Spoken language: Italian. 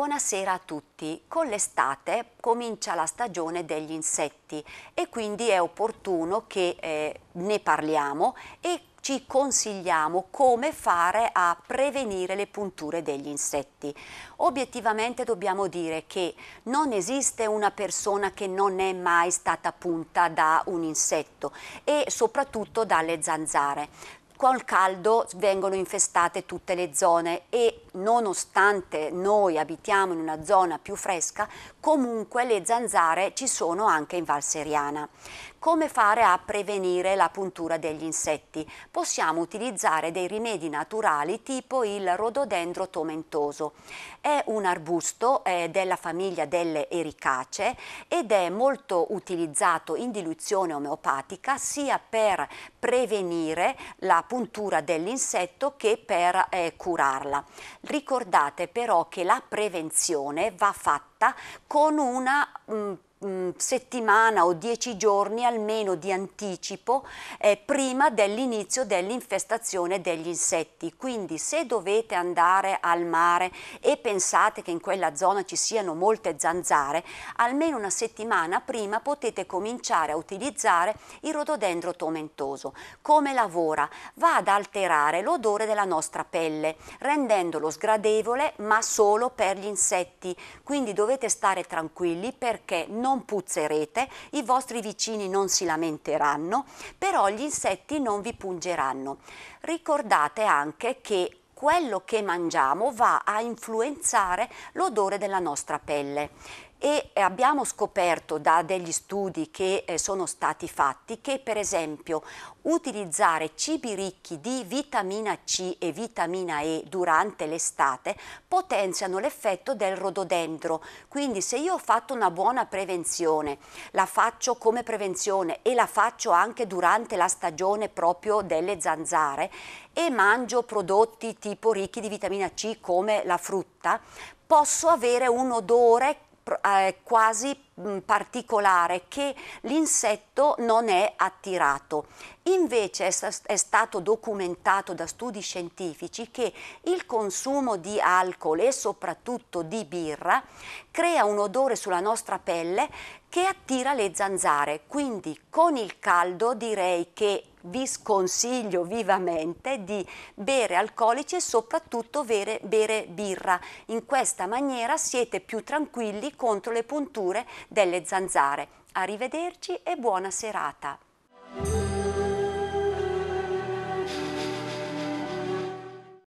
Buonasera a tutti. Con l'estate comincia la stagione degli insetti e quindi è opportuno che eh, ne parliamo e ci consigliamo come fare a prevenire le punture degli insetti. Obiettivamente dobbiamo dire che non esiste una persona che non è mai stata punta da un insetto e soprattutto dalle zanzare col caldo vengono infestate tutte le zone e nonostante noi abitiamo in una zona più fresca, comunque le zanzare ci sono anche in Val Seriana. Come fare a prevenire la puntura degli insetti? Possiamo utilizzare dei rimedi naturali tipo il rododendro tomentoso. È un arbusto eh, della famiglia delle ericacee ed è molto utilizzato in diluizione omeopatica sia per prevenire la puntura dell'insetto che per eh, curarla. Ricordate però che la prevenzione va fatta con una mh, mm, settimana o dieci giorni almeno di anticipo eh, prima dell'inizio dell'infestazione degli insetti. Quindi se dovete andare al mare e pensate che in quella zona ci siano molte zanzare, almeno una settimana prima potete cominciare a utilizzare il rododendro tomentoso. Come lavora? Va ad alterare l'odore della nostra pelle, rendendolo sgradevole ma solo per gli insetti. Quindi dovete stare tranquilli perché non puzza puzzerete, i vostri vicini non si lamenteranno, però gli insetti non vi pungeranno. Ricordate anche che quello che mangiamo va a influenzare l'odore della nostra pelle e eh, abbiamo scoperto da degli studi che eh, sono stati fatti che per esempio utilizzare cibi ricchi di vitamina C e vitamina E durante l'estate potenziano l'effetto del rododendro, quindi se io ho fatto una buona prevenzione, la faccio come prevenzione e la faccio anche durante la stagione proprio delle zanzare e mangio prodotti tipo ricchi di vitamina C come la frutta, posso avere un odore quasi Mm, particolare che l'insetto non è attirato. Invece è, è, stato documentato da studi scientifici che il consumo di alcol e soprattutto di birra crea un odore sulla nostra pelle che attira le zanzare. Quindi con il caldo direi che vi sconsiglio vivamente di bere alcolici e soprattutto bere, bere birra. In questa maniera siete più tranquilli contro le punture delle zanzare. Arrivederci e buona serata.